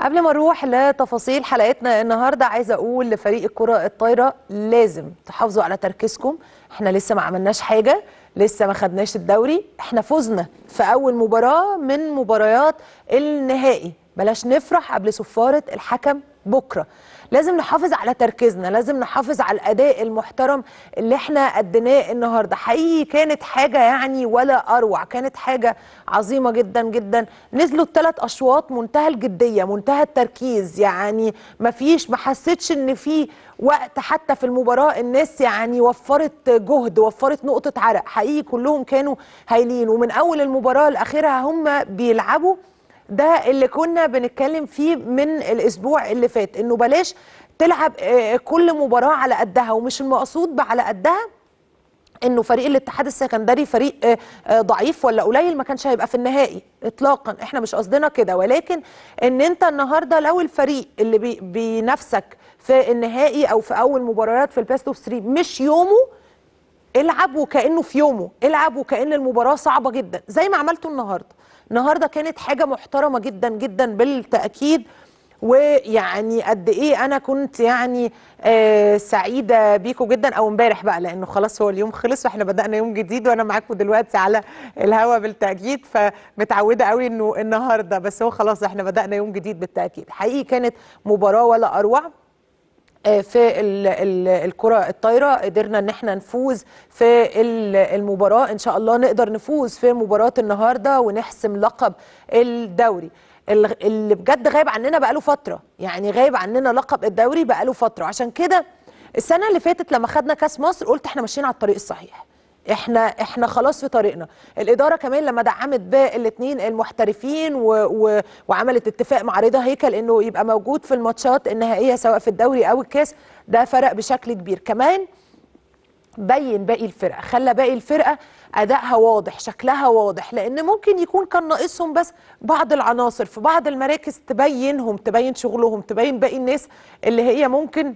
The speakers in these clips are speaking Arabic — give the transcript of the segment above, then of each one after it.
قبل ما نروح لتفاصيل حلقتنا النهارده عايزه اقول لفريق الكره الطايره لازم تحافظوا على تركيزكم احنا لسه ما عملناش حاجه لسه ما خدناش الدوري احنا فزنا في اول مباراه من مباريات النهائي بلاش نفرح قبل صفاره الحكم بكره لازم نحافظ على تركيزنا لازم نحافظ على الاداء المحترم اللي احنا اديناه النهارده حقيقي كانت حاجه يعني ولا اروع كانت حاجه عظيمه جدا جدا نزلوا الثلاث اشواط منتهى الجديه منتهى التركيز يعني ما فيش ما حسيتش ان في وقت حتى في المباراه الناس يعني وفرت جهد وفرت نقطه عرق حقيقي كلهم كانوا هايلين ومن اول المباراه الاخيره هم بيلعبوا ده اللي كنا بنتكلم فيه من الاسبوع اللي فات انه بلاش تلعب آه، كل مباراه على قدها ومش المقصود على قدها انه فريق الاتحاد السكندري فريق آه، آه، ضعيف ولا قليل ما كانش هيبقى في النهائي اطلاقا احنا مش قصدنا كده ولكن ان انت النهارده لو الفريق اللي بي بينافسك في النهائي او في اول مباريات في البيست اوف 3 مش يومه العب وكانه في يومه العب وكان المباراه صعبه جدا زي ما عملته النهارده النهارده كانت حاجه محترمه جدا جدا بالتاكيد ويعني قد ايه انا كنت يعني آه سعيده بيكم جدا او امبارح بقى لانه خلاص هو اليوم خلص واحنا بدانا يوم جديد وانا معاكم دلوقتي على الهوا بالتاكيد فمتعوده قوي انه النهارده بس هو خلاص احنا بدانا يوم جديد بالتاكيد حقيقي كانت مباراه ولا اروع آه، في الكره الطايره قدرنا ان احنا نفوز في المباراه ان شاء الله نقدر نفوز في مباراه النهارده ونحسم لقب الدوري اللي بجد غايب عننا بقاله فتره يعني غايب عننا لقب الدوري بقاله فتره عشان كده السنه اللي فاتت لما خدنا كاس مصر قلت احنا ماشيين على الطريق الصحيح احنا احنا خلاص في طريقنا الاداره كمان لما دعمت باقي الاثنين المحترفين و و وعملت اتفاق مع رضا هيكل انه يبقى موجود في الماتشات النهائيه سواء في الدوري او الكاس ده فرق بشكل كبير كمان بين باقي الفرقه خلى باقي الفرقه ادائها واضح شكلها واضح لان ممكن يكون كان ناقصهم بس بعض العناصر في بعض المراكز تبينهم تبين شغلهم تبين باقي الناس اللي هي ممكن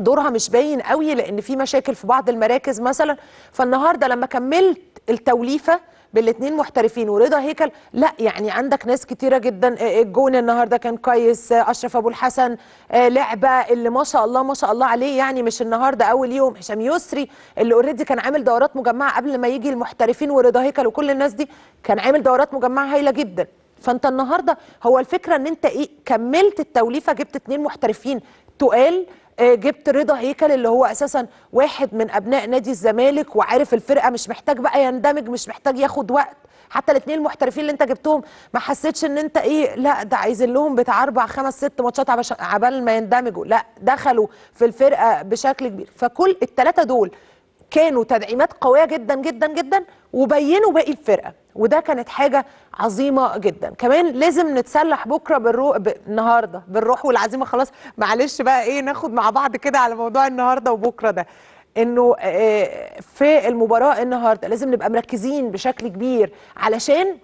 دورها مش باين قوي لان في مشاكل في بعض المراكز مثلا فالنهارده لما كملت التوليفه بالاثنين محترفين ورضا هيكل لا يعني عندك ناس كتيره جدا آه، آه، الجون النهارده كان كويس آه، اشرف ابو الحسن لعبه اللي ما شاء الله ما شاء الله عليه يعني مش النهارده اول يوم هشام يسري اللي اوريدي كان عامل دورات مجمعه قبل ما يجي المحترفين ورضا هيكل وكل الناس دي كان عامل دورات مجمعه هايله جدا فانت النهارده هو الفكره ان انت ايه كملت التوليفه جبت اثنين محترفين تقال آه، جبت رضا هيكل اللي هو اساسا واحد من ابناء نادي الزمالك وعارف الفرقه مش محتاج بقى يندمج مش محتاج ياخد وقت حتى الاثنين المحترفين اللي انت جبتهم ما حسيتش ان انت ايه لا ده عايزين لهم بتاع اربع خمس ست ماتشات عبال ما يندمجوا لا دخلوا في الفرقه بشكل كبير فكل الثلاثه دول كانوا تدعيمات قويه جدا جدا جدا وبينوا باقي الفرقه وده كانت حاجه عظيمه جدا كمان لازم نتسلح بكره بالروح ب... النهارده بالروح والعزيمه خلاص معلش بقى ايه ناخد مع بعض كده على موضوع النهارده وبكره ده انه في المباراه النهارده لازم نبقى مركزين بشكل كبير علشان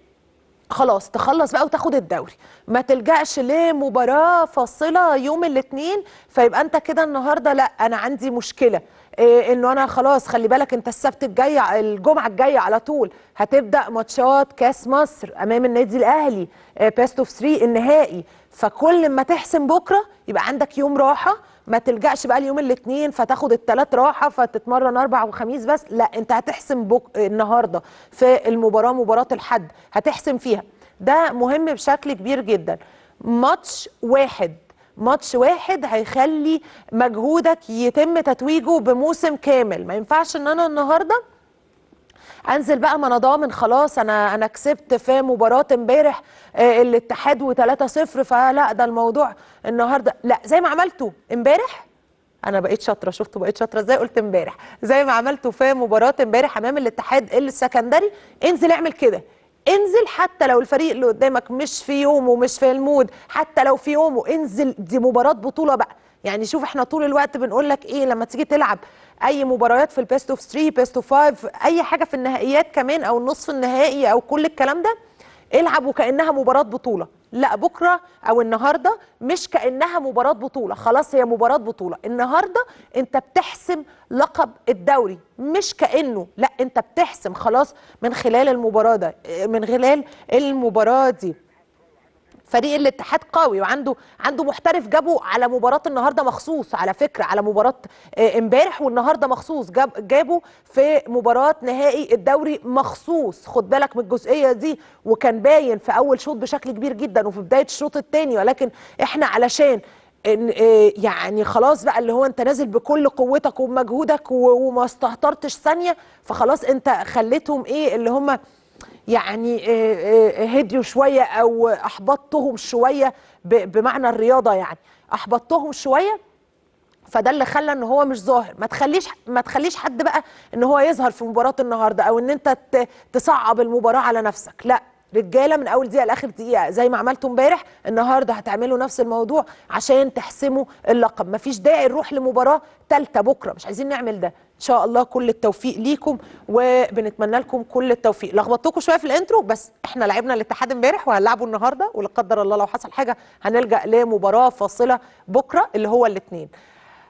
خلاص تخلص بقى وتاخد الدوري ما تلجأش لمباراة فاصلة يوم الاثنين فيبقى انت كده النهاردة لا انا عندي مشكلة إيه، انه انا خلاص خلي بالك انت السبت الجاي الجمعه الجايه على طول هتبدا ماتشات كاس مصر امام النادي الاهلي بيست اوف 3 النهائي فكل ما تحسم بكره يبقى عندك يوم راحه ما تلجاش بقى اليوم الاثنين فتاخد الثلاث راحه فتتمرن اربع وخميس بس لا انت هتحسم بك النهارده في المباراه مباراه الحد هتحسم فيها ده مهم بشكل كبير جدا ماتش واحد ماتش واحد هيخلي مجهودك يتم تتويجه بموسم كامل ما ينفعش ان انا النهارده انزل بقى ما انا ضامن خلاص انا انا كسبت في مباراه امبارح آه، الاتحاد و3-0 فلا ده الموضوع النهارده لا زي ما عملته امبارح انا بقيت شاطره شفتوا بقيت شاطره ازاي قلت امبارح زي ما عملته في مباراه امبارح امام الاتحاد السكندري انزل اعمل كده انزل حتى لو الفريق اللي قدامك مش في يومه مش في المود حتى لو في يومه انزل دي مباراه بطوله بقى يعني شوف احنا طول الوقت بنقول لك ايه لما تيجي تلعب اي مباريات في البيست اوف 3 بيست اوف 5 اي حاجه في النهائيات كمان او النصف النهائي او كل الكلام ده العب وكانها مباراه بطوله لا بكره او النهارده مش كانها مباراه بطوله خلاص هي مباراه بطوله النهارده انت بتحسم لقب الدوري مش كانه لا انت بتحسم خلاص من خلال المباراه ده من خلال المباراه دي فريق الاتحاد قوي وعنده عنده محترف جابه على مباراه النهارده مخصوص على فكره على مباراه آه، امبارح والنهارده مخصوص جاب جابه في مباراه نهائي الدوري مخصوص خد بالك من الجزئيه دي وكان باين في اول شوط بشكل كبير جدا وفي بدايه الشوط الثاني ولكن احنا علشان إن آه، يعني خلاص بقى اللي هو انت نازل بكل قوتك ومجهودك وما استهترتش ثانيه فخلاص انت خليتهم ايه اللي هم يعني آه، آه، هديوا شويه او احبطتهم شويه بمعنى الرياضه يعني احبطتهم شويه فده اللي خلى ان هو مش ظاهر ما تخليش ما تخليش حد بقى ان هو يظهر في مباراه النهارده او ان انت تصعب المباراه على نفسك لا رجاله من اول دقيقه لاخر دقيقه زي ما عملتوا امبارح النهارده هتعملوا نفس الموضوع عشان تحسموا اللقب مفيش داعي نروح لمباراه ثالثه بكره مش عايزين نعمل ده ان شاء الله كل التوفيق ليكم وبنتمنى لكم كل التوفيق لخبطتكم شويه في الانترو بس احنا لعبنا الاتحاد امبارح وهنلعبه النهارده ولا قدر الله لو حصل حاجه هنلجا لمباراه فاصله بكره اللي هو الاثنين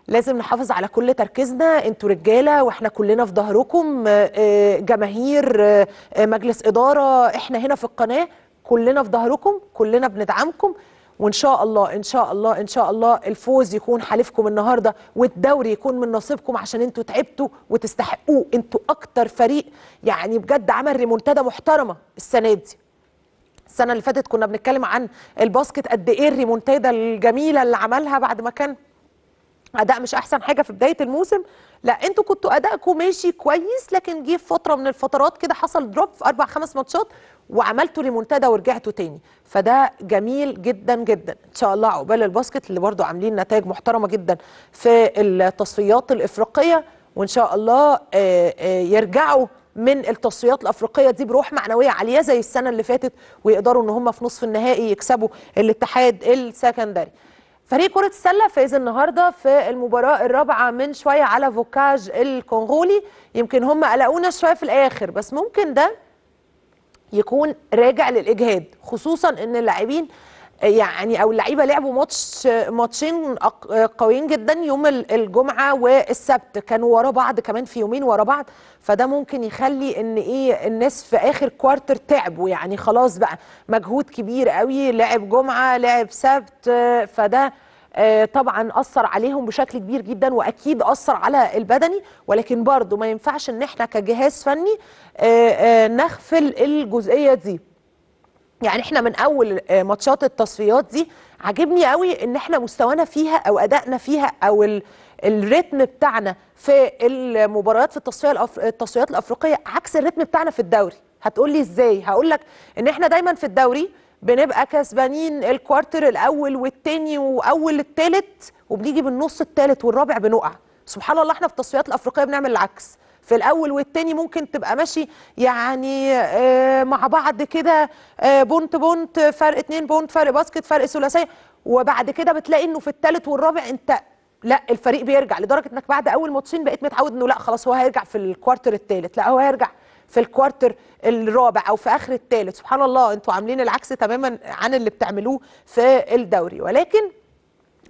لازم نحافظ على كل تركيزنا انتوا رجاله واحنا كلنا في ظهركم آه، آه، جماهير آه، مجلس اداره احنا هنا في القناه كلنا في ظهركم كلنا بندعمكم وان شاء الله ان شاء الله ان شاء الله الفوز يكون حليفكم النهارده والدوري يكون من نصيبكم عشان انتوا تعبتوا وتستحقوه انتوا اكتر فريق يعني بجد عمل ريمونتادا محترمه السنه دي السنه اللي فاتت كنا بنتكلم عن الباسكت قد ايه الريمونتادا الجميله اللي عملها بعد ما كان اداء مش احسن حاجه في بدايه الموسم لا انتوا كنتوا ادائكم ماشي كويس لكن جه فتره من الفترات كده حصل دروب في اربع خمس ماتشات وعملتوا لمنتدى ورجعتوا تاني فده جميل جدا جدا ان شاء الله عقبال الباسكت اللي برده عاملين نتائج محترمه جدا في التصفيات الافريقيه وان شاء الله آه، آه، يرجعوا من التصفيات الافريقيه دي بروح معنويه عاليه زي السنه اللي فاتت ويقدروا ان هم في نصف النهائي يكسبوا الاتحاد السكندري فريق كرة السلة فاز النهارده في المباراة الرابعة من شوية على فوكاج الكونغولي يمكن هم قلقونا شوية في الآخر بس ممكن ده يكون راجع للإجهاد خصوصا إن اللاعبين يعني او اللعيبه لعبوا ماتش ماتشين قويين جدا يوم الجمعه والسبت كانوا ورا بعض كمان في يومين ورا بعض فده ممكن يخلي ان ايه الناس في اخر كوارتر تعبوا يعني خلاص بقى مجهود كبير قوي لعب جمعه لعب سبت فده آه، طبعا اثر عليهم بشكل كبير جدا واكيد اثر على البدني ولكن برضو ما ينفعش ان احنا كجهاز فني آه، آه، نغفل الجزئيه دي يعني احنا من اول آه، ماتشات التصفيات دي عاجبني قوي ان احنا مستوانا فيها او ادائنا فيها او الريتم بتاعنا في المباريات في التصفيات الأف... التصفيات الافريقيه عكس الريتم بتاعنا في الدوري هتقول لي ازاي هقول لك ان احنا دايما في الدوري بنبقى كسبانين الكوارتر الاول والتاني واول التالت وبنيجي بالنص التالت والرابع بنقع سبحان الله احنا في التصفيات الافريقيه بنعمل العكس في الاول والتاني ممكن تبقى ماشي يعني آه، مع بعض كده آه، بونت بونت فرق اتنين بونت فرق باسكت فرق ثلاثيه وبعد كده بتلاقي انه في الثالث والرابع انت لا الفريق بيرجع لدرجه انك بعد اول ماتشين بقيت متعود انه لا خلاص هو هيرجع في الكوارتر الثالث لا هو هيرجع في الكوارتر الرابع او في اخر الثالث سبحان الله انتوا عاملين العكس تماما عن اللي بتعملوه في الدوري ولكن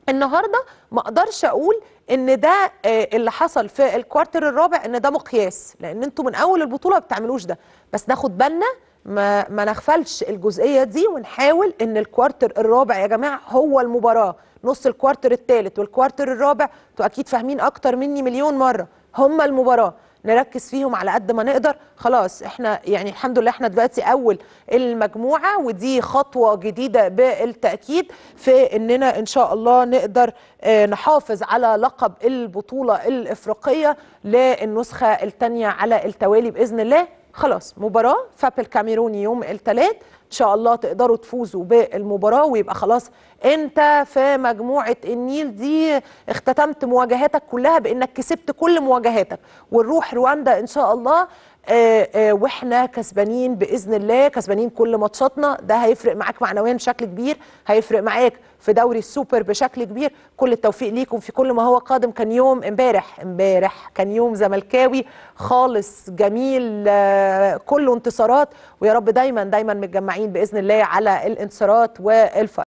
النهارده ما اقدرش اقول ان ده آه، اللي حصل في الكوارتر الرابع ان ده مقياس لان انتوا من اول البطوله ما بتعملوش ده بس ناخد بالنا ما ما نغفلش الجزئيه دي ونحاول ان الكوارتر الرابع يا جماعه هو المباراه نص الكوارتر الثالث والكوارتر الرابع انتوا اكيد فاهمين اكتر مني مليون مره هما المباراه نركز فيهم على قد ما نقدر خلاص احنا يعني الحمد لله احنا دلوقتي اول المجموعه ودي خطوه جديده بالتاكيد في اننا ان شاء الله نقدر آه، نحافظ على لقب البطوله الافريقيه للنسخه الثانيه على التوالي باذن الله خلاص مباراه فاب الكاميروني يوم الثلاث ان شاء الله تقدروا تفوزوا بالمباراه ويبقى خلاص انت في مجموعه النيل دي اختتمت مواجهاتك كلها بانك كسبت كل مواجهاتك ونروح رواندا ان شاء الله آه، آه، واحنا كسبانين باذن الله كسبانين كل ماتشاتنا ده هيفرق معاك معنويا بشكل كبير هيفرق معاك في دوري السوبر بشكل كبير كل التوفيق ليكم في كل ما هو قادم كان يوم امبارح امبارح كان يوم زملكاوي خالص جميل آه، كله انتصارات ويا رب دايما دايما متجمعين باذن الله على الانتصارات والفرق